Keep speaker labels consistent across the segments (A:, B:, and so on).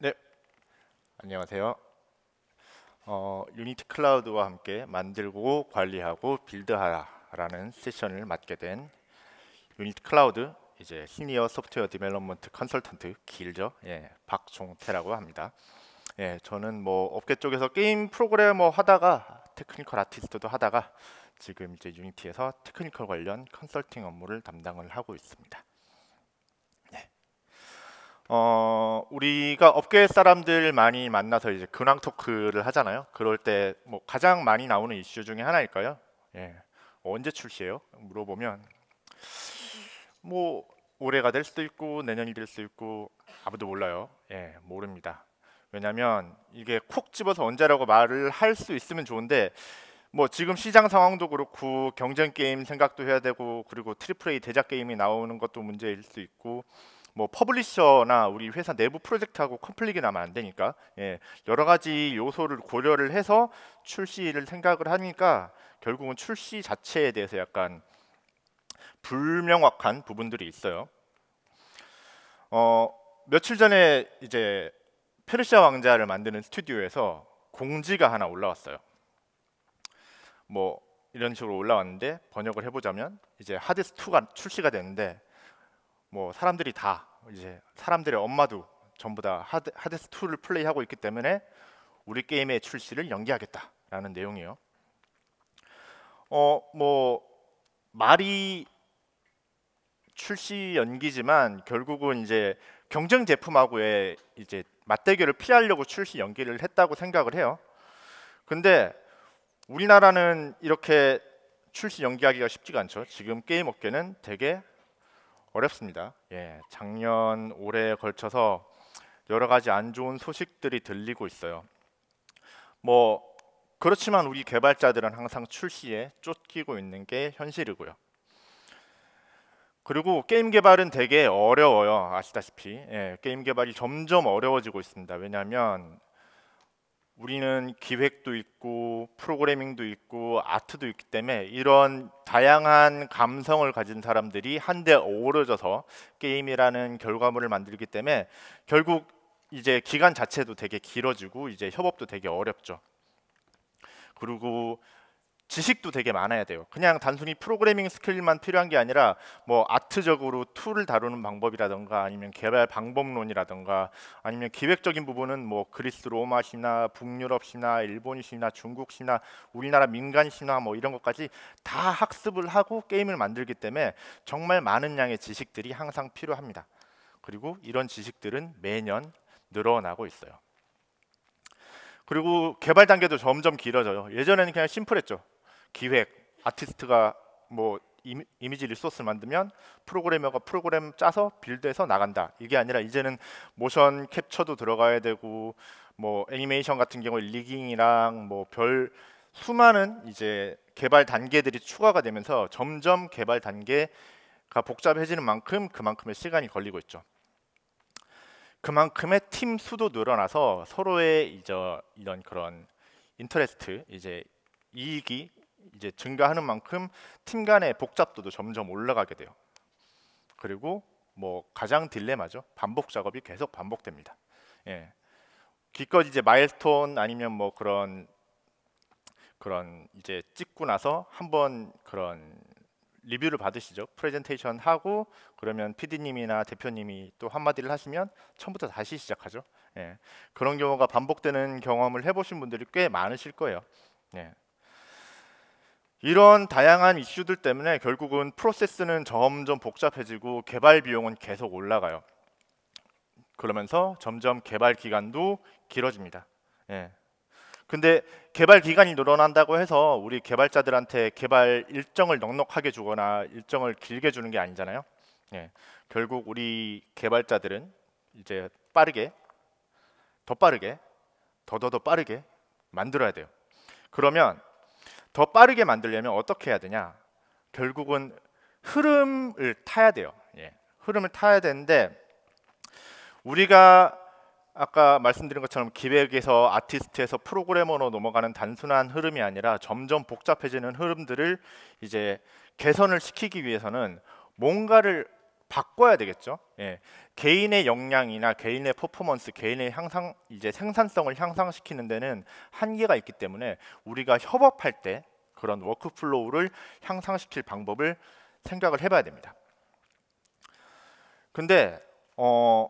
A: 네, 안녕하세요. 어, 유니티 클라우드와 함께 만들고 관리하고 빌드하라라는 세션을 맡게 된 유니티 클라우드 이제 시니어 소프트웨어 디벨롭먼트 컨설턴트 길죠. 예, 박종태라고 합니다. 예, 저는 뭐 업계 쪽에서 게임 프로그래머 하다가 테크니컬 아티스트도 하다가 지금 이제 유니티에서 테크니컬 관련 컨설팅 업무를 담당을 하고 있습니다. 어, 우리가 업계 사람들 많이 만나서 이제 근황 토크를 하잖아요. 그럴 때 뭐 가장 많이 나오는 이슈 중에 하나일까요? 예. 언제 출시해요? 물어보면 뭐 올해가 될 수도 있고 내년이 될 수도 있고 아무도 몰라요. 예, 모릅니다. 왜냐하면 이게 콕 집어서 언제라고 말을 할 수 있으면 좋은데 뭐 지금 시장 상황도 그렇고 경쟁 게임 생각도 해야 되고 그리고 트리플 A 대작 게임이 나오는 것도 문제일 수 있고 뭐 퍼블리셔나 우리 회사 내부 프로젝트하고 컴플릭이 나면 안 되니까 예, 여러 가지 요소를 고려를 해서 출시를 생각을 하니까 결국은 출시 자체에 대해서 약간 불명확한 부분들이 있어요. 어, 며칠 전에 이제 페르시아 왕자를 만드는 스튜디오에서 공지가 하나 올라왔어요. 뭐 이런 식으로 올라왔는데 번역을 해보자면 이제 하데스 2가 출시가 되는데 뭐 사람들이 다 이제 사람들의 엄마도 전부 다 하드, 하데스 2를 플레이하고 있기 때문에 우리 게임의 출시를 연기하겠다라는 내용이에요. 어뭐 말이 출시 연기지만 결국은 이제 경쟁 제품하고의 이제 맞대결을 피하려고 출시 연기를 했다고 생각을 해요. 근데 우리나라는 이렇게 출시 연기하기가 쉽지가 않죠. 지금 게임 업계는 되게 어렵습니다. 예, 작년 올해에 걸쳐서 여러 가지 안 좋은 소식들이 들리고 있어요. 뭐 그렇지만 우리 개발자들은 항상 출시에 쫓기고 있는 게 현실이고요. 그리고 게임 개발은 되게 어려워요. 아시다시피 예, 게임 개발이 점점 어려워지고 있습니다. 왜냐하면 우리는 기획도 있고 프로그래밍도 있고 아트도 있기 때문에 이런 다양한 감성을 가진 사람들이 한데 어우러져서 게임이라는 결과물을 만들기 때문에 결국 이제 기간 자체도 되게 길어지고 이제 협업도 되게 어렵죠. 그리고 지식도 되게 많아야 돼요. 그냥 단순히 프로그래밍 스킬만 필요한 게 아니라 뭐 아트적으로 툴을 다루는 방법이라든가 아니면 개발 방법론이라든가 아니면 기획적인 부분은 뭐 그리스 로마 시나 북유럽 시나 일본 시나 중국 시나 우리나라 민간 시나 뭐 이런 것까지 다 학습을 하고 게임을 만들기 때문에 정말 많은 양의 지식들이 항상 필요합니다. 그리고 이런 지식들은 매년 늘어나고 있어요. 그리고 개발 단계도 점점 길어져요. 예전에는 그냥 심플했죠. 기획, 아티스트가 뭐 이미, 지 리소스를 만들면 프로그래머가 프로그램 짜서 빌드해서 나간다. 이게 아니라 이제는 모션 캡처도 들어가야 되고 뭐 애니메이션 같은 경우에 리깅이랑 뭐 별 수많은 이제 개발 단계들이 추가가 되면서 점점 개발 단계가 복잡해지는 만큼 그만큼의 시간이 걸리고 있죠. 그만큼의 팀 수도 늘어나서 서로의 이제 이런 그런 인터레스트 이제 이익이 이제 증가하는 만큼 팀 간의 복잡도도 점점 올라가게 돼요. 그리고 뭐 가장 딜레마죠. 반복 작업이 계속 반복됩니다. 예. 기껏 이제 마일스톤 아니면 뭐 그런 그런 이제 찍고 나서 한번 그런 리뷰를 받으시죠. 프레젠테이션 하고 그러면 PD님이나 대표님이 또 한마디를 하시면 처음부터 다시 시작하죠. 예. 그런 경우가 반복되는 경험을 해보신 분들이 꽤 많으실 거예요. 예. 이런 다양한 이슈들 때문에 결국은 프로세스는 점점 복잡해지고 개발 비용은 계속 올라가요. 그러면서 점점 개발 기간도 길어집니다. 예. 근데 개발 기간이 늘어난다고 해서 우리 개발자들한테 개발 일정을 넉넉하게 주거나 일정을 길게 주는 게 아니잖아요. 예. 결국 우리 개발자들은 이제 빠르게 더 빠르게 더더더 빠르게 만들어야 돼요. 그러면 더 빠르게 만들려면 어떻게 해야 되냐? 결국은 흐름을 타야 돼요. 예. 흐름을 타야 되는데 우리가 아까 말씀드린 것처럼 기획에서 아티스트에서 프로그래머로 넘어가는 단순한 흐름이 아니라 점점 복잡해지는 흐름들을 이제 개선을 시키기 위해서는 뭔가를 바꿔야 되겠죠. 예. 개인의 역량이나 개인의 퍼포먼스, 개인의 향상 이제 생산성을 향상시키는 데는 한계가 있기 때문에 우리가 협업할 때 그런 워크플로우를 향상시킬 방법을 생각을 해봐야 됩니다. 근데 어,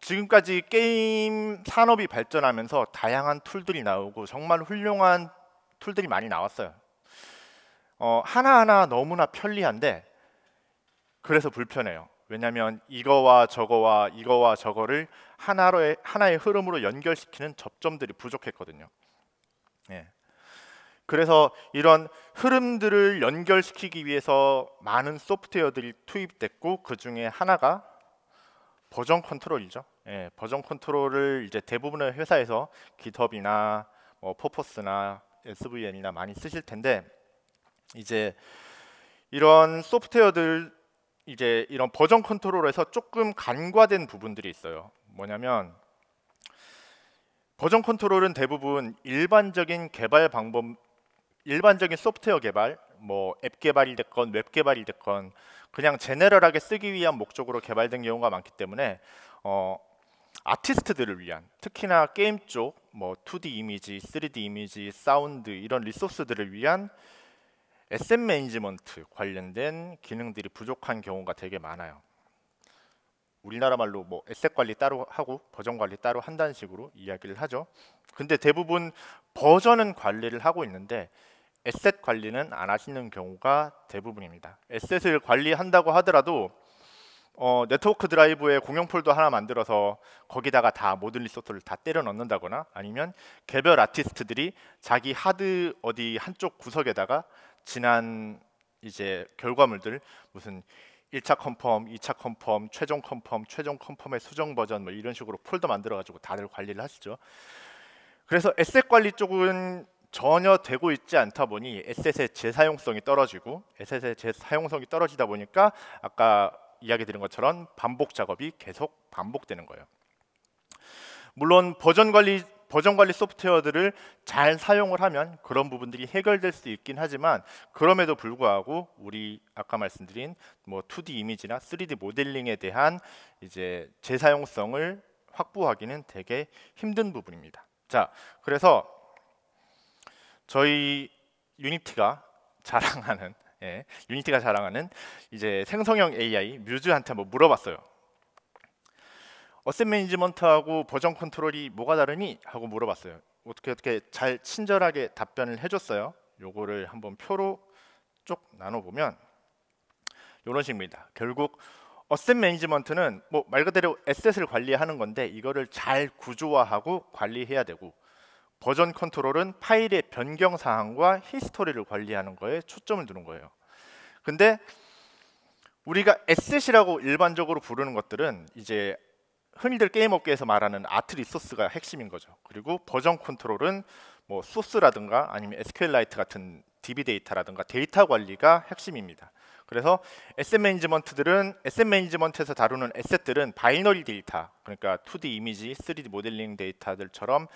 A: 지금까지 게임 산업이 발전하면서 다양한 툴들이 나오고 정말 훌륭한 툴들이 많이 나왔어요. 어, 하나하나 너무나 편리한데 그래서 불편해요. 왜냐하면 이거와 저거와 이거와 저거를 하나로의, 하나의 흐름으로 연결시키는 접점들이 부족했거든요. 예. 그래서 이런 흐름들을 연결시키기 위해서 많은 소프트웨어들이 투입됐고 그 중에 하나가 버전 컨트롤이죠. 예, 버전 컨트롤을 이제 대부분의 회사에서 GitHub이나 뭐 포포스나 SVM이나 많이 쓰실 텐데 이제 이런 소프트웨어들 이제 이런 버전 컨트롤에서 조금 간과된 부분들이 있어요. 뭐냐면 버전 컨트롤은 대부분 일반적인 개발 방법, 일반적인 소프트웨어 개발, 뭐 앱 개발이 됐건 웹 개발이 됐건 그냥 제네럴하게 쓰기 위한 목적으로 개발된 경우가 많기 때문에 어, 아티스트들을 위한 특히나 게임 쪽뭐 2D 이미지, 3D 이미지, 사운드 이런 리소스들을 위한 에셋 매니지먼트 관련된 기능들이 부족한 경우가 되게 많아요. 우리나라 말로 뭐 에셋 관리 따로 하고 버전 관리 따로 한다는 식으로 이야기를 하죠. 근데 대부분 버전은 관리를 하고 있는데 에셋 관리는 안 하시는 경우가 대부분입니다. 에셋을 관리한다고 하더라도 어, 네트워크 드라이브에 공용 폴더 하나 만들어서 거기다가 다 모든 리소스를 다 때려 넣는다거나 아니면 개별 아티스트들이 자기 하드 어디 한쪽 구석에다가 지난 이제 결과물들 무슨 1차 컨펌, 2차 컨펌, 최종 컨펌, 최종 컨펌의 수정 버전 뭐 이런 식으로 폴더 만들어 가지고 다들 관리를 하시죠. 그래서 에셋 관리 쪽은 전혀 되고 있지 않다 보니 에셋의 재사용성이 떨어지고 에셋의 재사용성이 떨어지다 보니까 아까 이야기 드린 것처럼 반복 작업이 계속 반복되는 거예요. 물론 버전 관리 버전 관리 소프트웨어들을 잘 사용을 하면 그런 부분들이 해결될 수 있긴 하지만 그럼에도 불구하고 우리 아까 말씀드린 뭐 2D 이미지나 3D 모델링에 대한 이제 재사용성을 확보하기는 되게 힘든 부분입니다. 자, 그래서 저희 유니티가 자랑하는 예, 유니티가 자랑하는 이제 생성형 AI 뮤즈한테 한번 물어봤어요. 어셋 매니지먼트하고 버전 컨트롤이 뭐가 다르니? 하고 물어봤어요. 어떻게 어떻게 잘 친절하게 답변을 해줬어요. 요거를 한번 표로 쭉 나눠보면 이런 식입니다. 결국 어셋 매니지먼트는 뭐 말 그대로 에셋을 관리하는 건데 이거를 잘 구조화하고 관리해야 되고 버전 컨트롤은 파일의 변경 사항과 히스토리를 관리하는 거에 초점을 두는 거예요. 근데 우리가 에셋이라고 일반적으로 부르는 것들은 이제 흔히들 게임 업계에서 말하는 아트 리소스가 핵심인 거죠. 그리고 버전 컨트롤은 뭐 소스라든가 아니면 SQLite 같은 DB 데이터라든가 데이터 관리가 핵심입니다. 그래서 SM 매니지먼트들은 SM 매니지먼트에서 다루는 에셋들은 바이너리 데이터, 그러니까 2D 이미지, 3D 모델링 데이터들처럼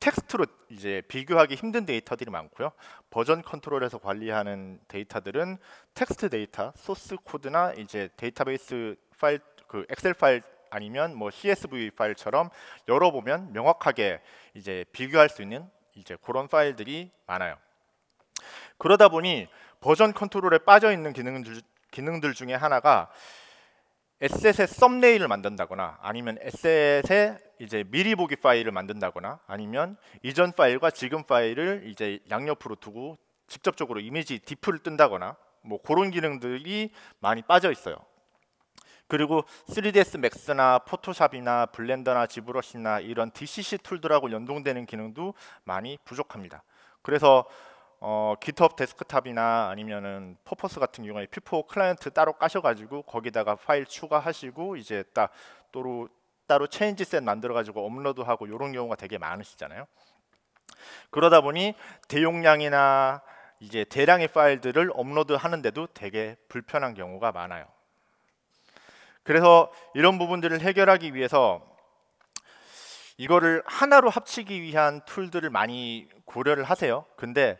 A: 텍스트로 이제 비교하기 힘든 데이터들이 많고요. 버전 컨트롤에서 관리하는 데이터들은 텍스트 데이터, 소스 코드나 이제 데이터베이스 파일 그 엑셀 파일 아니면 뭐 CSV 파일처럼 열어보면 명확하게 이제 비교할 수 있는 이제 그런 파일들이 많아요. 그러다 보니 버전 컨트롤에 빠져 있는 기능들, 기능들 중에 하나가 에셋의 썸네일을 만든다거나 아니면 에셋의 이제 미리 보기 파일을 만든다거나 아니면 이전 파일과 지금 파일을 이제 양옆으로 두고 직접적으로 이미지 디프를 뜬다거나 뭐 그런 기능들이 많이 빠져 있어요. 그리고 3ds max나 포토샵이나 블렌더나 지브러시나 이런 DCC 툴들하고 연동되는 기능도 많이 부족합니다. 그래서 어, GitHub 데스크탑이나 아니면은 퍼포스 같은 경우에 피포 클라이언트 따로 까셔가지고 거기다가 파일 추가하시고 이제 딱 따로 따로 체인지 셋 만들어가지고 업로드하고 이런 경우가 되게 많으시잖아요. 그러다 보니 대용량이나 이제 대량의 파일들을 업로드하는데도 되게 불편한 경우가 많아요. 그래서 이런 부분들을 해결하기 위해서 이거를 하나로 합치기 위한 툴들을 많이 고려를 하세요. 근데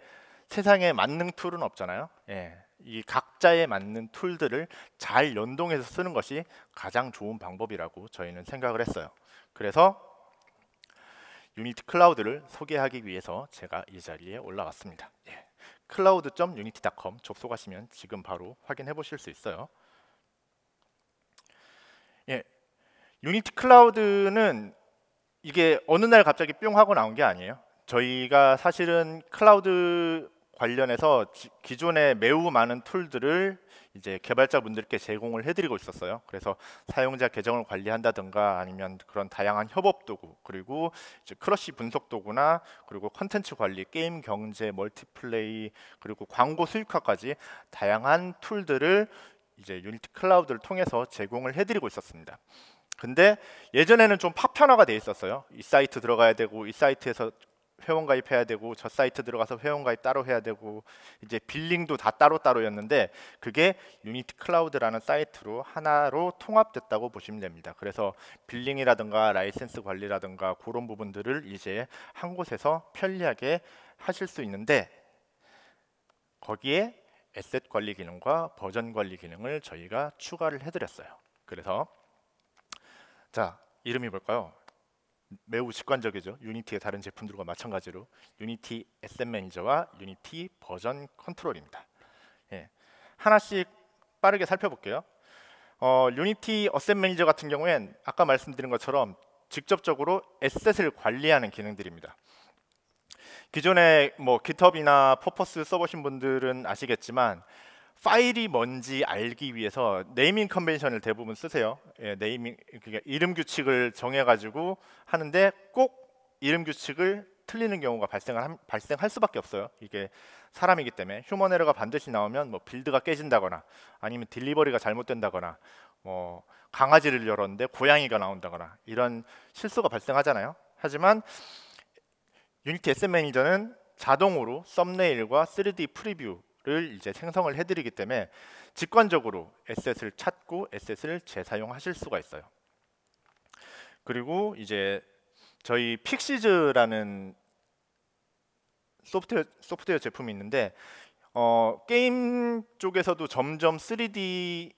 A: 세상에 만능 툴은 없잖아요. 예. 이 각자에 맞는 툴들을 잘 연동해서 쓰는 것이 가장 좋은 방법이라고 저희는 생각을 했어요. 그래서 유니티 클라우드를 소개하기 위해서 제가 이 자리에 올라왔습니다. 예. cloud.unity.com 접속하시면 지금 바로 확인해 보실 수 있어요. 예, 유니티 클라우드는 이게 어느 날 갑자기 뿅 하고 나온 게 아니에요. 저희가 사실은 클라우드 관련해서 기존에 매우 많은 툴들을 이제 개발자분들께 제공을 해드리고 있었어요. 그래서 사용자 계정을 관리한다든가 아니면 그런 다양한 협업 도구 그리고 크러쉬 분석 도구나 그리고 컨텐츠 관리, 게임 경제, 멀티플레이 그리고 광고 수익화까지 다양한 툴들을 이제 유니티 클라우드를 통해서 제공을 해드리고 있었습니다. 근데 예전에는 좀 파편화가 돼 있었어요. 이 사이트 들어가야 되고 이 사이트에서 회원 가입해야 되고 저 사이트 들어가서 회원 가입 따로 해야 되고 이제 빌링도 다 따로따로였는데 그게 유니티 클라우드라는 사이트로 하나로 통합됐다고 보시면 됩니다. 그래서 빌링이라든가 라이센스 관리라든가 그런 부분들을 이제 한 곳에서 편리하게 하실 수 있는데 거기에 에셋 관리 기능과 버전 관리 기능을 저희가 추가를 해드렸어요. 그래서 자 이름이 뭘까요? 매우 직관적이죠. 유니티의 다른 제품들과 마찬가지로 유니티 SM 매니저와 유니티 버전 컨트롤입니다. 예, 하나씩 빠르게 살펴볼게요. 어, 유니티 어셈 매니저 같은 경우엔 아까 말씀드린 것처럼 직접적으로 에셋을 관리하는 기능들입니다. 기존에 뭐 GitHub이나 퍼포스 써보신 분들은 아시겠지만 파일이 뭔지 알기 위해서 네이밍 컨벤션을 대부분 쓰세요. 예, 네이밍 그러니까 이름 규칙을 정해가지고 하는데 꼭 이름 규칙을 틀리는 경우가 발생을 발생할 수밖에 없어요. 이게 사람이기 때문에 휴먼 에러가 반드시 나오면 뭐 빌드가 깨진다거나 아니면 딜리버리가 잘못된다거나 뭐 강아지를 열었는데 고양이가 나온다거나 이런 실수가 발생하잖아요. 하지만 유니티 SM 매니저는 자동으로 썸네일과 3D 프리뷰를 이제 생성을 해드리기 때문에 직관적으로 에셋을 찾고 에셋을 재사용하실 수가 있어요. 그리고 이제 저희 픽시즈라는 소프트웨어, 소프트웨어 제품이 있는데 어, 게임 쪽에서도 점점 3D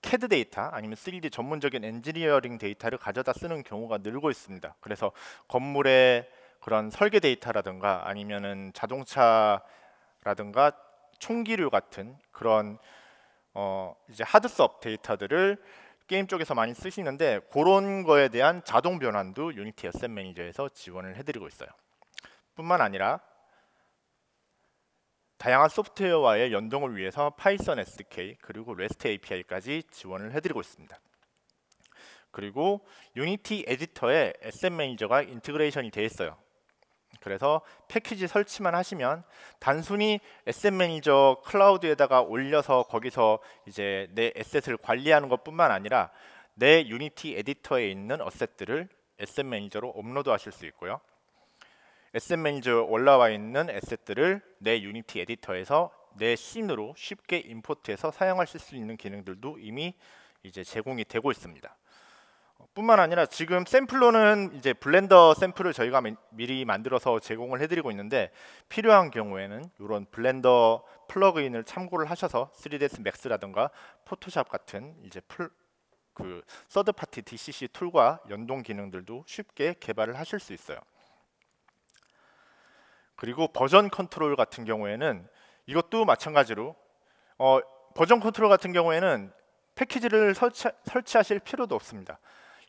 A: 캐드 데이터 아니면 3D 전문적인 엔지니어링 데이터를 가져다 쓰는 경우가 늘고 있습니다. 그래서 건물에 그런 설계 데이터라든가 아니면은 자동차라든가 총기류 같은 그런 어 이제 하드스업 데이터들을 게임 쪽에서 많이 쓰시는데 그런 거에 대한 자동 변환도 유니티 어셋 매니저에서 지원을 해드리고 있어요. 뿐만 아니라 다양한 소프트웨어와의 연동을 위해서 파이썬 SDK 그리고 REST API까지 지원을 해드리고 있습니다. 그리고 유니티 에디터에 SM 매니저가 인티그레이션이 돼 있어요. 그래서 패키지 설치만 하시면 단순히 에셋 매니저 클라우드에다가 올려서 거기서 이제 내 에셋을 관리하는 것뿐만 아니라 내 유니티 에디터에 있는 어셋들을 에셋 매니저로 업로드하실 수 있고요. 에셋 매니저 올라와 있는 에셋들을 내 유니티 에디터에서 내 씬으로 쉽게 임포트해서 사용하실 수 있는 기능들도 이미 이제 제공이 되고 있습니다. 뿐만 아니라 지금 샘플로는 이제 블렌더 샘플을 저희가 미, 리 만들어서 제공을 해드리고 있는데 필요한 경우에는 이런 블렌더 플러그인을 참고를 하셔서 3ds max라든가 포토샵 같은 이제 플, 그 서드 파티 DCC 툴과 연동 기능들도 쉽게 개발을 하실 수 있어요. 그리고 버전 컨트롤 같은 경우에는 이것도 마찬가지로 어, 버전 컨트롤 같은 경우에는 패키지를 설치, 설치하실 필요도 없습니다.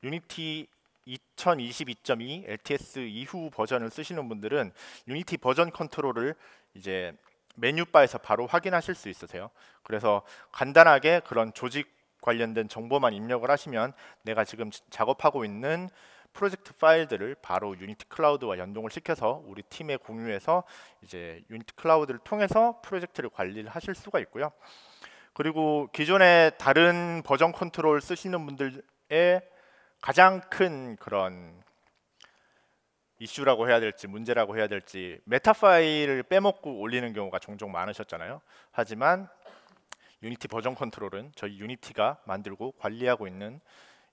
A: 유니티 2022.2 LTS 이후 버전을 쓰시는 분들은 유니티 버전 컨트롤을 이제 메뉴바에서 바로 확인하실 수 있으세요. 그래서 간단하게 그런 조직 관련된 정보만 입력을 하시면 내가 지금 작업하고 있는 프로젝트 파일들을 바로 유니티 클라우드와 연동을 시켜서 우리 팀에 공유해서 이제 유니티 클라우드를 통해서 프로젝트를 관리를 하실 수가 있고요. 그리고 기존의 다른 버전 컨트롤 쓰시는 분들의 가장 큰 그런 이슈라고 해야 될지 문제라고 해야 될지 메타파일을 빼먹고 올리는 경우가 종종 많으셨잖아요. 하지만 유니티 버전 컨트롤은 저희 유니티가 만들고 관리하고 있는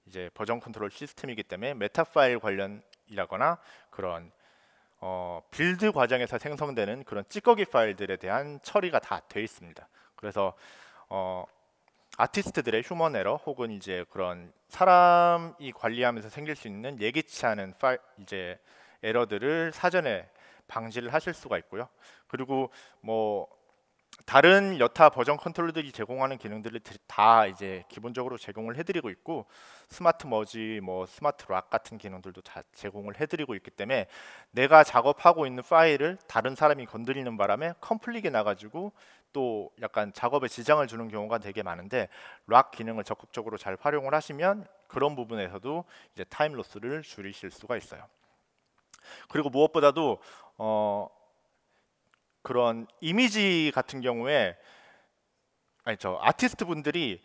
A: 이제 버전 컨트롤 시스템이기 때문에 메타파일 관련이라거나 그런 어, 빌드 과정에서 생성되는 그런 찌꺼기 파일들에 대한 처리가 다 돼 있습니다. 그래서 어, 아티스트들의 휴먼 에러 혹은 이제 그런 사람이 관리하면서 생길 수 있는 예기치 않은 파일 이제 에러들을 사전에 방지를 하실 수가 있고요. 그리고 뭐 다른 여타 버전 컨트롤들이 제공하는 기능들을 다 이제 기본적으로 제공을 해드리고 있고 스마트 머지, 뭐 스마트 락 같은 기능들도 다 제공을 해드리고 있기 때문에 내가 작업하고 있는 파일을 다른 사람이 건드리는 바람에 컴플릭이 나가지고 또 약간 작업에 지장을 주는 경우가 되게 많은데 락 기능을 적극적으로 잘 활용을 하시면 그런 부분에서도 이제 타임 로스를 줄이실 수가 있어요. 그리고 무엇보다도 어 그런 이미지 같은 경우에 아니 저 아티스트 분들이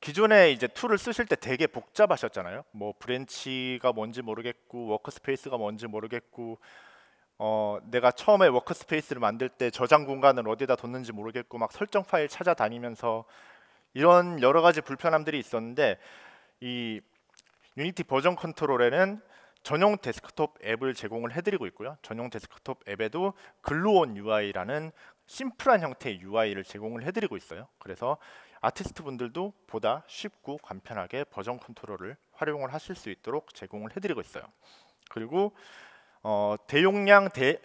A: 기존에 이제 툴을 쓰실 때 되게 복잡하셨잖아요. 뭐 브랜치가 뭔지 모르겠고 워크스페이스가 뭔지 모르겠고 어 내가 처음에 워크스페이스를 만들 때 저장 공간을 어디다 뒀는지 모르겠고 막 설정 파일 찾아다니면서 이런 여러 가지 불편함들이 있었는데 이 유니티 버전 컨트롤에는 전용 데스크톱 앱을 제공을 해드리고 있고요. 전용 데스크톱 앱에도 글로온 UI라는 심플한 형태의 UI를 제공을 해드리고 있어요. 그래서 아티스트 분들도 보다 쉽고 간편하게 버전 컨트롤을 활용을 하실 수 있도록 제공을 해드리고 있어요. 그리고 어, 대용량 대,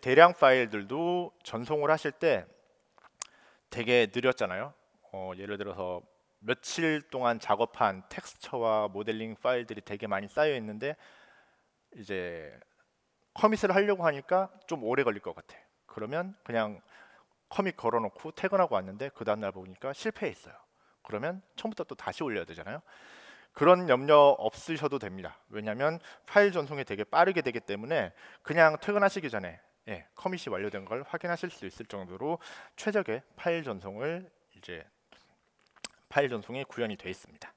A: 대, 량 파일들도 전송을 하실 때 되게 느렸잖아요. 어, 예를 들어서 며칠 동안 작업한 텍스처와 모델링 파일들이 되게 많이 쌓여 있는데 이제 커밋을 하려고 하니까 좀 오래 걸릴 것 같아. 그러면 그냥 커밋 걸어놓고 퇴근하고 왔는데 그 다음날 보니까 실패했어요. 그러면 처음부터 또 다시 올려야 되잖아요. 그런 염려 없으셔도 됩니다. 왜냐하면 파일 전송이 되게 빠르게 되기 때문에 그냥 퇴근하시기 전에 예, 커밋이 완료된 걸 확인하실 수 있을 정도로 최적의 파일 전송을 이제 파일 전송이 구현이 되어 있습니다.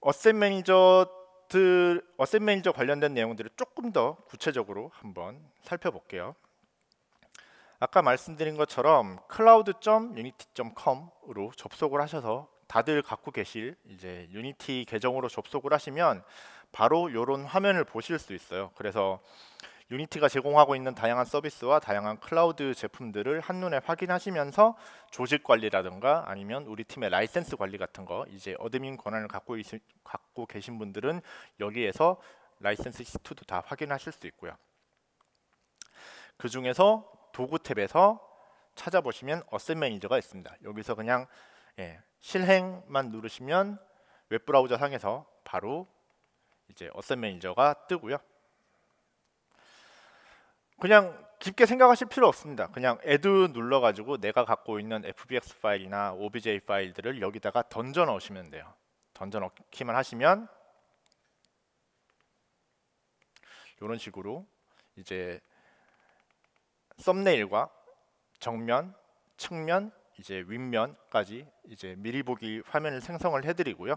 A: 어셋 매니저 것들 어셋 매니저 관련된 내용들을 조금 더 구체적으로 한번 살펴볼게요. 아까 말씀드린 것처럼 cloud.unity.com으로 접속을 하셔서 다들 갖고 계실 이제 유니티 계정으로 접속을 하시면 바로 이런 화면을 보실 수 있어요. 그래서 유니티가 제공하고 있는 다양한 서비스와 다양한 클라우드 제품들을 한눈에 확인하시면서 조직 관리라든가 아니면 우리 팀의 라이센스 관리 같은 거 이제 어드민 권한을 갖고, 있, 갖고 계신 분들은 여기에서 라이센스 시트도 다 확인하실 수 있고요. 그 중에서 도구 탭에서 찾아보시면 어셋 매니저가 있습니다. 여기서 그냥 예, 실행만 누르시면 웹브라우저 상에서 바로 이제 어셋 매니저가 뜨고요. 그냥 깊게 생각하실 필요 없습니다. 그냥 add 눌러가지고 내가 갖고 있는 fbx 파일이나 obj 파일들을 여기다가 던져 넣으시면 돼요. 던져 넣기만 하시면 이런 식으로 이제 썸네일과 정면, 측면, 이제 윗면까지 이제 미리 보기 화면을 생성을 해드리고요.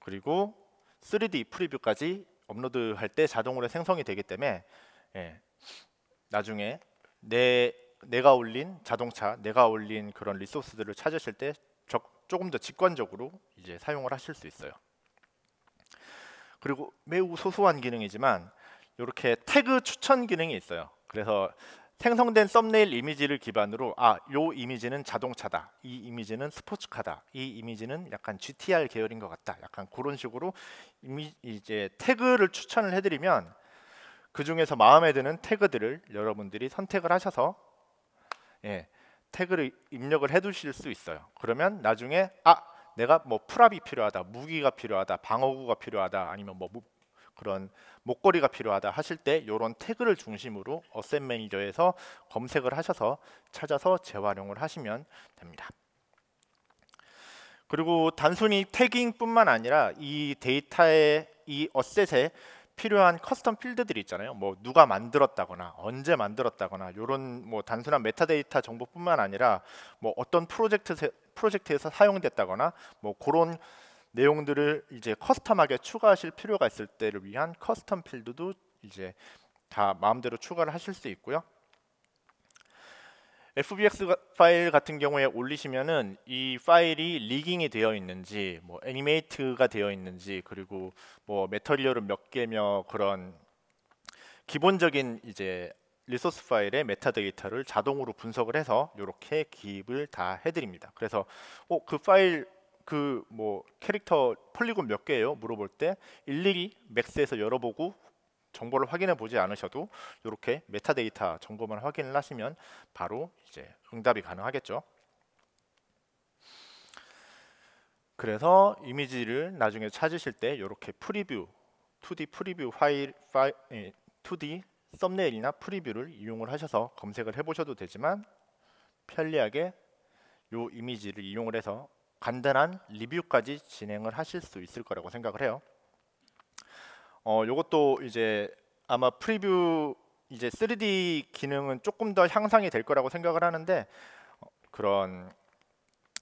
A: 그리고 3D 프리뷰까지 업로드 할 때 자동으로 생성이 되기 때문에 예, 나중에 내 내가 올린 자동차, 내가 올린 그런 리소스들을 찾으실 때 적, 조금 더 직관적으로 이제 사용을 하실 수 있어요. 그리고 매우 소소한 기능이지만 이렇게 태그 추천 기능이 있어요. 그래서 생성된 썸네일 이미지를 기반으로 아, 요 이미지는 자동차다. 이 이미지는 스포츠카다. 이 이미지는 약간 GTR 계열인 것 같다. 약간 그런 식으로 이미, 이제 태그를 추천을 해드리면 그 중에서 마음에 드는 태그들을 여러분들이 선택을 하셔서 예, 태그를 입력을 해두실 수 있어요. 그러면 나중에 아 내가 뭐 풀압이 필요하다, 무기가 필요하다, 방어구가 필요하다, 아니면 뭐 그런 목걸이가 필요하다 하실 때 이런 태그를 중심으로 어셈 매니저에서 검색을 하셔서 찾아서 재활용을 하시면 됩니다. 그리고 단순히 태깅뿐만 아니라 이 데이터의 이 어셋에 필요한 커스텀 필드들이 있잖아요. 뭐 누가 만들었다거나 언제 만들었다거나 이런 뭐 단순한 메타데이터 정보뿐만 아니라 뭐 어떤 프로젝트 프로젝트에서 사용됐다거나 뭐 그런 내용들을 이제 커스텀하게 추가하실 필요가 있을 때를 위한 커스텀 필드도 이제 다 마음대로 추가를 하실 수 있고요. FBX 파일 같은 경우에 올리시면은 이 파일이 리깅이 되어 있는지 뭐 애니메이트가 되어 있는지 그리고 뭐 메터리얼은 몇 개며 그런 기본적인 이제 리소스 파일의 메타데이터를 자동으로 분석을 해서 이렇게 기입을 다 해드립니다. 그래서 어, 그 파일 그뭐 캐릭터 폴리곤 몇 개예요? 물어볼 때 일일이 맥스에서 열어보고 정보를 확인해 보지 않으셔도 이렇게 메타데이터 정보만 확인을 하시면 바로 이제 응답이 가능하겠죠. 그래서 이미지를 나중에 찾으실 때 이렇게 프리뷰, 2D 프리뷰 파일, 파일 2D 예, 썸네일이나 프리뷰를 이용을 하셔서 검색을 해보셔도 되지만 편리하게 이 이미지를 이용을 해서 간단한 리뷰까지 진행을 하실 수 있을 거라고 생각을 해요. 어, 요것도 이제 아마 프리뷰 이제 3D 기능은 조금 더 향상이 될 거라고 생각을 하는데 어, 그런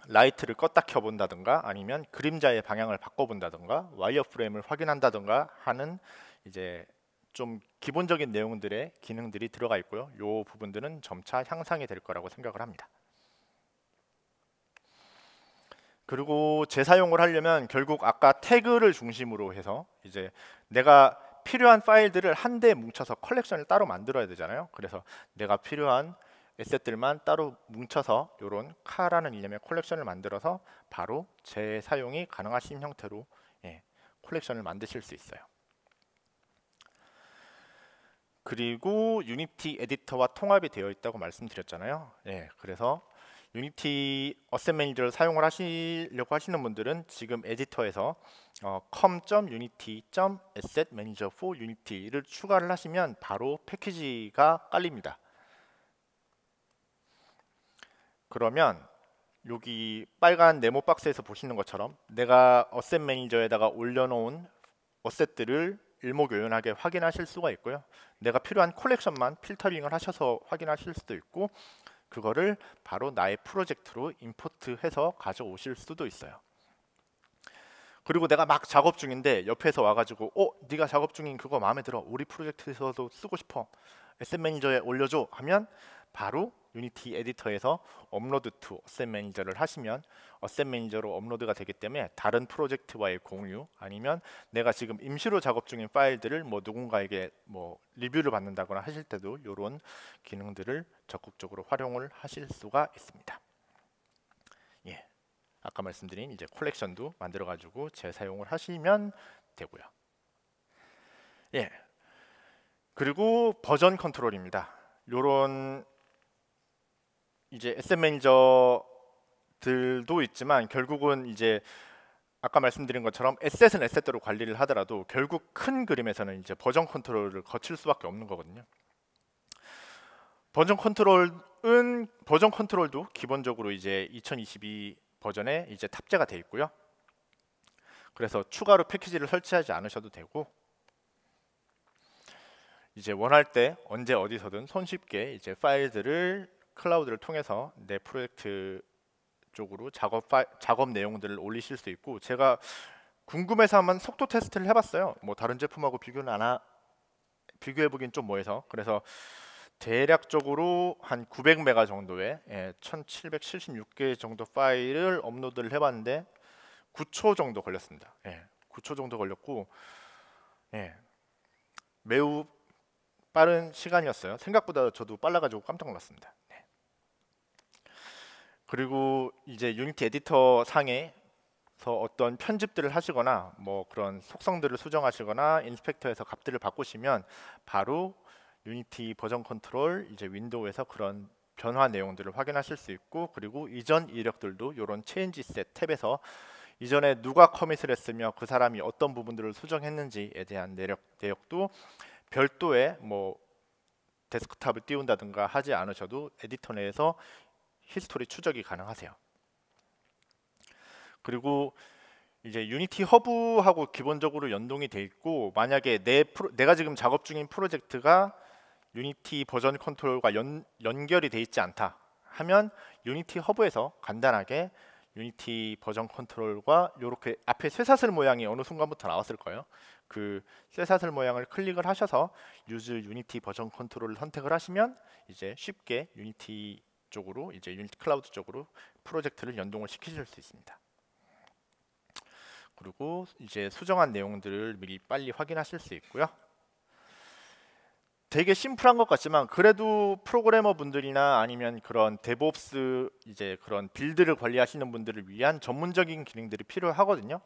A: 라이트를 껐다 켜본다든가 아니면 그림자의 방향을 바꿔본다든가 와이어 프레임을 확인한다든가 하는 이제 좀 기본적인 내용들의 기능들이 들어가 있고요. 요 부분들은 점차 향상이 될 거라고 생각을 합니다. 그리고 재사용을 하려면 결국 아까 태그를 중심으로 해서 이제 내가 필요한 파일들을 한대에 뭉쳐서 컬렉션을 따로 만들어야 되잖아요. 그래서 내가 필요한 에셋들만 따로 뭉쳐서 이런 카라는 이념의 컬렉션을 만들어서 바로 재사용이 가능하신 형태로 예, 컬렉션을 만드실 수 있어요. 그리고 유니티 에디터와 통합이 되어 있다고 말씀드렸잖아요. 예, 그래서 유니티 어셈 매니저를 사용을 하시려고 하시는 분들은 지금 에디터에서 어, com.unity.assetmanager f unity를 추가를 하시면 바로 패키지가 깔립니다. 그러면 여기 빨간 네모 박스에서 보시는 것처럼 내가 어셋 매니저에다가 올려놓은 어셋들을 일목요연하게 확인하실 수가 있고요. 내가 필요한 컬렉션만 필터링을 하셔서 확인하실 수도 있고 그거를 바로 나의 프로젝트로 임포트해서 가져오실 수도 있어요. 그리고 내가 막 작업 중인데 옆에서 와가지고 어? 네가 작업 중인 그거 마음에 들어 우리 프로젝트에서도 쓰고 싶어 SM 매니저에 올려줘 하면 바로 유니티 에디터에서 업로드 투 어셋 매니저를 하시면 어셋 매니저로 업로드가 되기 때문에 다른 프로젝트와의 공유 아니면 내가 지금 임시로 작업 중인 파일들을 뭐 누군가에게 뭐 리뷰를 받는다거나 하실 때도 이런 기능들을 적극적으로 활용을 하실 수가 있습니다. 예, 아까 말씀드린 이제 컬렉션도 만들어가지고 재사용을 하시면 되고요. 예, 그리고 버전 컨트롤입니다. 요런 이제 SM 매니저들도 있지만 결국은 이제 아까 말씀드린 것처럼 에셋은 에셋대로 관리를 하더라도 결국 큰 그림에서는 이제 버전 컨트롤을 거칠 수밖에 없는 거거든요. 버전 컨트롤은 버전 컨트롤도 기본적으로 이제 2022 버전에 이제 탑재가 돼 있고요. 그래서 추가로 패키지를 설치하지 않으셔도 되고 이제 원할 때 언제 어디서든 손쉽게 이제 파일들을 클라우드를 통해서 내 프로젝트 쪽으로 작업 파일, 작업 내용들을 올리실 수 있고 제가 궁금해서 한번 속도 테스트를 해봤어요. 뭐 다른 제품하고 비교는 안 하, 비교해보긴 좀 뭐해서 그래서 대략적으로 한 900메가 정도의 예, 1776개 정도 파일을 업로드를 해봤는데 9초 정도 걸렸습니다. 예, 9초 정도 걸렸고 예, 매우 빠른 시간이었어요. 생각보다 저도 빨라가지고 깜짝 놀랐습니다. 그리고 이제 유니티 에디터 상에서 어떤 편집들을 하시거나 뭐 그런 속성들을 수정하시거나 인스펙터에서 값들을 바꾸시면 바로 유니티 버전 컨트롤 이제 윈도우에서 그런 변화 내용들을 확인하실 수 있고 그리고 이전 이력들도 이런 체인지 셋 탭에서 이전에 누가 커밋을 했으며 그 사람이 어떤 부분들을 수정했는지에 대한 내력, 내역도 별도의 뭐 데스크탑을 띄운다든가 하지 않으셔도 에디터 내에서 히스토리 추적이 가능하세요. 그리고 이제 유니티 허브하고 기본적으로 연동이 돼 있고 만약에 내 프로, 내가 지금 작업 중인 프로젝트가 유니티 버전 컨트롤과 연, 연결이 돼 있지 않다 하면 유니티 허브에서 간단하게 유니티 버전 컨트롤과 이렇게 앞에 쇠사슬 모양이 어느 순간부터 나왔을 거예요. 그 쇠사슬 모양을 클릭을 하셔서 유즈 유니티 버전 컨트롤을 선택을 하시면 이제 쉽게 유니티 쪽으로 이제 유니티 클라우드 쪽으로 프로젝트를 연동을 시키실 수 있습니다. 그리고 이제 수정한 내용들을 미리 빨리 확인하실 수 있고요. 되게 심플한 것 같지만 그래도 프로그래머 분들이나 아니면 그런 데브옵스 이제 그런 빌드를 관리하시는 분들을 위한 전문적인 기능들이 필요하거든요.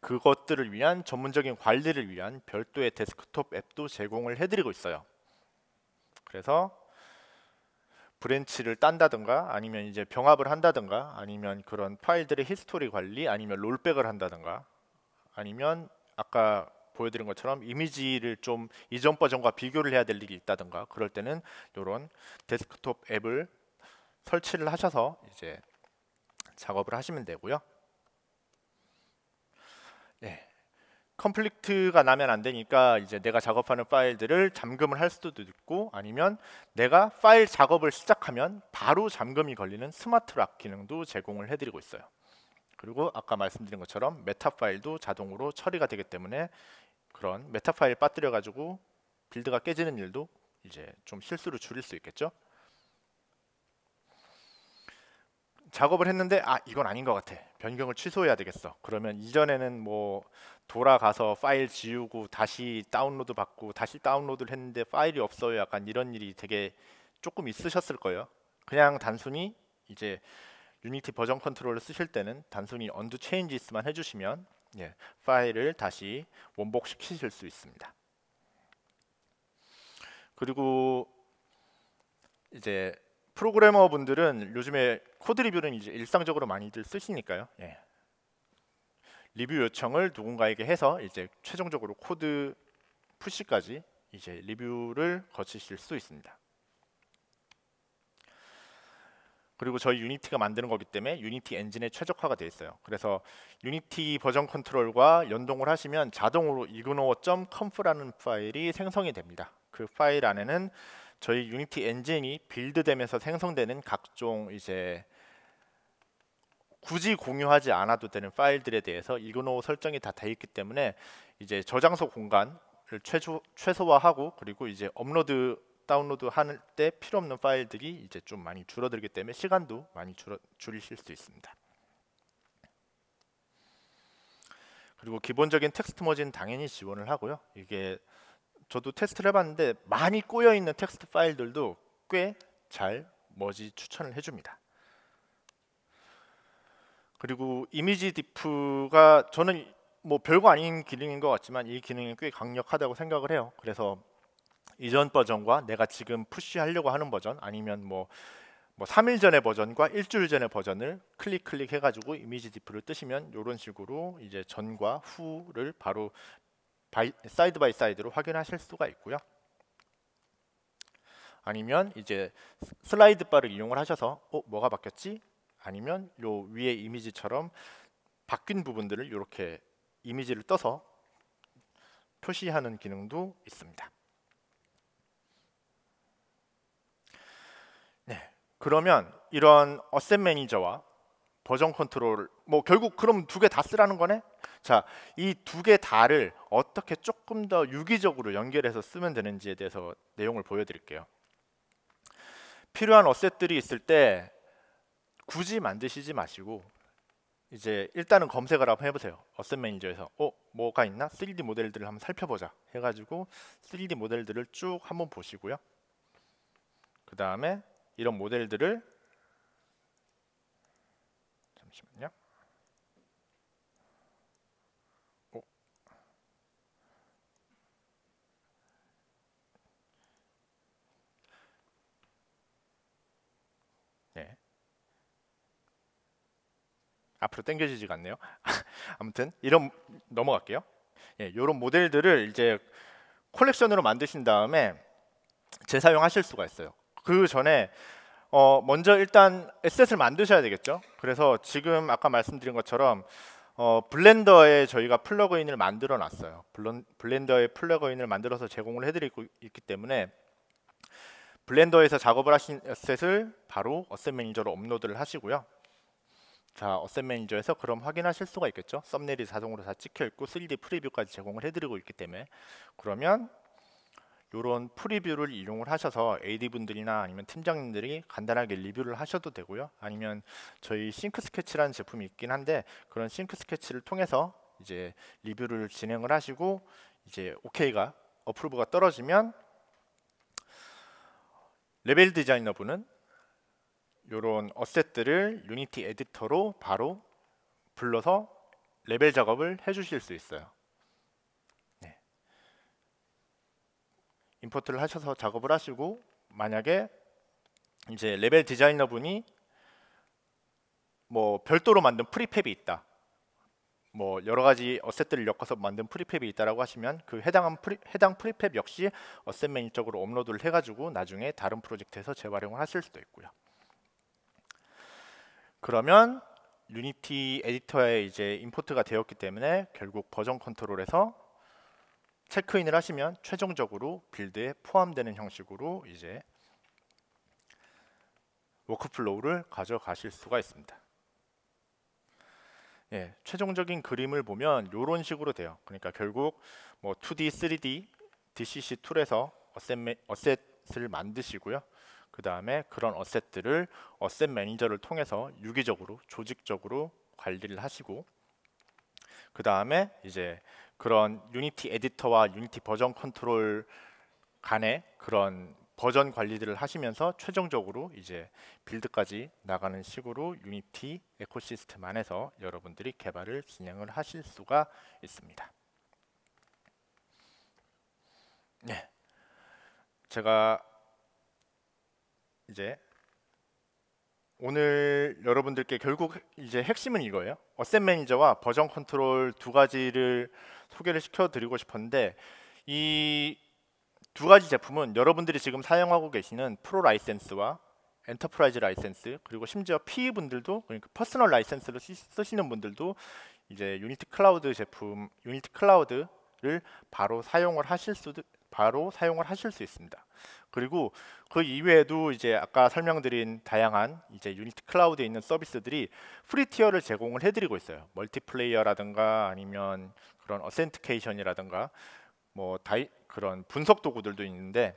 A: 그것들을 위한 전문적인 관리를 위한 별도의 데스크톱 앱도 제공을 해드리고 있어요. 그래서 브랜치를 딴다든가 아니면 이제 병합을 한다든가 아니면 그런 파일들의 히스토리 관리 아니면 롤백을 한다든가 아니면 아까 보여드린 것처럼 이미지를 좀 이전 버전과 비교를 해야 될 일이 있다든가 그럴 때는 이런 데스크톱 앱을 설치를 하셔서 이제 작업을 하시면 되고요. 예. 컴플릭트가 나면 안 되니까 이제 내가 작업하는 파일들을 잠금을 할 수도 있고 아니면 내가 파일 작업을 시작하면 바로 잠금이 걸리는 스마트 락 기능도 제공을 해드리고 있어요. 그리고 아까 말씀드린 것처럼 메타 파일도 자동으로 처리가 되기 때문에 그런 메타 파일 빠뜨려 가지고 빌드가 깨지는 일도 이제 좀실수로 줄일 수 있겠죠. 작업을 했는데 아 이건 아닌 것 같아 변경을 취소해야 되겠어 그러면 이전에는 뭐 돌아가서 파일 지우고 다시 다운로드 받고 다시 다운로드를 했는데 파일이 없어요 약간 이런 일이 되게 조금 있으셨을 거예요 그냥 단순히 이제 유니티 버전 컨트롤을 쓰실 때는 단순히 언두 체인지스만 해주시면 예, 파일을 다시 원복시키실 수 있습니다 그리고 이제 프로그래머 분들은 요즘에 코드 리뷰는 이제 일상적으로 많이들 쓰시니까요. 예. 리뷰 요청을 누군가에게 해서 이제 최종적으로 코드 푸시까지 이제 리뷰를 거치실 수 있습니다. 그리고 저희 유니티가 만드는 거기 때문에 유니티 엔진에 최적화가 되어 있어요. 그래서 유니티 버전 컨트롤과 연동을 하시면 자동으로 이그노 o r c o m 라는 파일이 생성이 됩니다. 그 파일 안에는 저희 유니티 엔진이 빌드되면서 생성되는 각종 이제 굳이 공유하지 않아도 되는 파일들에 대해서 일그노 설정이 다 되어 있기 때문에 이제 저장소 공간을 최소 최소화하고 그리고 이제 업로드 다운로드 할 때 필요 없는 파일들이 이제 좀 많이 줄어들기 때문에 시간도 많이 줄어, 줄이실 수 있습니다. 그리고 기본적인 텍스트 머진 당연히 지원을 하고요. 이게 저도 테스트를 해봤는데 많이 꼬여 있는 텍스트 파일들도 꽤 잘 머지 추천을 해줍니다. 그리고 이미지 디프가 저는 뭐 별거 아닌 기능인 것 같지만 이 기능이 꽤 강력하다고 생각을 해요. 그래서 이전 버전과 내가 지금 푸시하려고 하는 버전 아니면 뭐 뭐 3일 뭐 전의 버전과 일주일 전의 버전을 클릭 클릭 해가지고 이미지 디프를 뜨시면 이런 식으로 이제 전과 후를 바로 바이, 사이드 바이 사이드로 확인하실 수가 있고요. 아니면 이제 슬라이드 바를 이용을 하셔서 어 뭐가 바뀌었지? 아니면 요 위에 이미지처럼 바뀐 부분들을 이렇게 이미지를 떠서 표시하는 기능도 있습니다. 네, 그러면 이런 어셋 매니저와 버전 컨트롤 뭐 결국 그럼 두 개 다 쓰라는 거네? 자, 이 두 개 다를 어떻게 조금 더 유기적으로 연결해서 쓰면 되는지에 대해서 내용을 보여드릴게요. 필요한 어셋들이 있을 때 굳이 만드시지 마시고 이제 일단은 검색을 한번 해보세요. 어셋 매니저에서 어 뭐가 있나 3D 모델들을 한번 살펴보자 해가지고 3D 모델들을 쭉 한번 보시고요. 그 다음에 이런 모델들을 앞으로 땡겨지지가 않네요. 아무튼 이런 넘어갈게요. 예, 이런 모델들을 이제 컬렉션으로 만드신 다음에 재사용하실 수가 있어요. 그 전에 어, 먼저 일단 에셋을 만드셔야 되겠죠. 그래서 지금 아까 말씀드린 것처럼 어, 블렌더에 저희가 플러그인을 만들어 놨어요. 블렌더에 플러그인을 만들어서 제공을 해드리고 있기 때문에 블렌더에서 작업을 하신 에셋을 바로 어셋 매니저로 업로드를 하시고요. 자, 어셋 매니저에서 그럼 확인하실 수가 있겠죠. 썸네일이 자동으로 다 찍혀 있고 3D 프리뷰까지 제공을 해드리고 있기 때문에 그러면 이런 프리뷰를 이용을 하셔서 AD 분들이나 아니면 팀장님들이 간단하게 리뷰를 하셔도 되고요. 아니면 저희 싱크 스케치라는 제품이 있긴 한데 그런 싱크 스케치를 통해서 이제 리뷰를 진행을 하시고 이제 OK가 어프로브가 떨어지면 레벨 디자이너분은 이런 어셋들을 유니티 에디터로 바로 불러서 레벨 작업을 해주실 수 있어요. 네. 임포트를 하셔서 작업을 하시고 만약에 이제 레벨 디자이너 분이 뭐 별도로 만든 프리팹이 있다. 뭐 여러 가지 어셋들을 엮어서 만든 프리팹이 있다라고 하시면 그 해당한 프리, 해당 프리팹 역시 어셋 매니저로 업로드를 해가지고 나중에 다른 프로젝트에서 재활용을 하실 수도 있고요. 그러면 유니티 에디터에 이제 임포트가 되었기 때문에 결국 버전 컨트롤에서 체크인을 하시면 최종적으로 빌드에 포함되는 형식으로 이제 워크플로우를 가져가실 수가 있습니다. 예, 최종적인 그림을 보면 이런 식으로 돼요. 그러니까 결국 뭐 2D, 3D, DCC 툴에서 어셋, 어셋을 만드시고요. 그 다음에 그런 어셋들을 어셋 매니저를 통해서 유기적으로 조직적으로 관리를 하시고 그 다음에 이제 그런 유니티 에디터와 유니티 버전 컨트롤 간의 그런 버전 관리들을 하시면서 최종적으로 이제 빌드까지 나가는 식으로 유니티 에코시스템 안에서 여러분들이 개발을 진행을 하실 수가 있습니다. 네. 제가 이제 오늘 여러분들께 결국 이제 핵심은 이거예요. 어셋 매니저와 버전 컨트롤 두 가지를 소개를 시켜드리고 싶었는데 이 두 가지 제품은 여러분들이 지금 사용하고 계시는 프로 라이센스와 엔터프라이즈 라이센스 그리고 심지어 PE 분들도 그러니까 퍼스널 라이센스로 쓰시는 분들도 이제 유니티 클라우드 제품 유니티 클라우드를 바로 사용을 하실 수 바로 사용을 하실 수 있습니다. 그리고 그 이외에도 이제 아까 설명드린 다양한 이제 유니티 클라우드에 있는 서비스들이 프리 티어를 제공을 해드리고 있어요. 멀티플레이어라든가 아니면 그런 어센티케이션이라든가 뭐 다이, 그런 분석 도구들도 있는데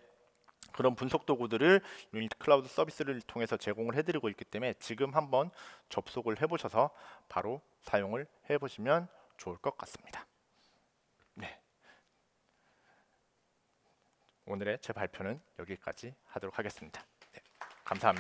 A: 그런 분석 도구들을 유니티 클라우드 서비스를 통해서 제공을 해드리고 있기 때문에 지금 한번 접속을 해보셔서 바로 사용을 해보시면 좋을 것 같습니다. 오늘의 제 발표는 여기까지 하도록 하겠습니다. 네, 감사합니다.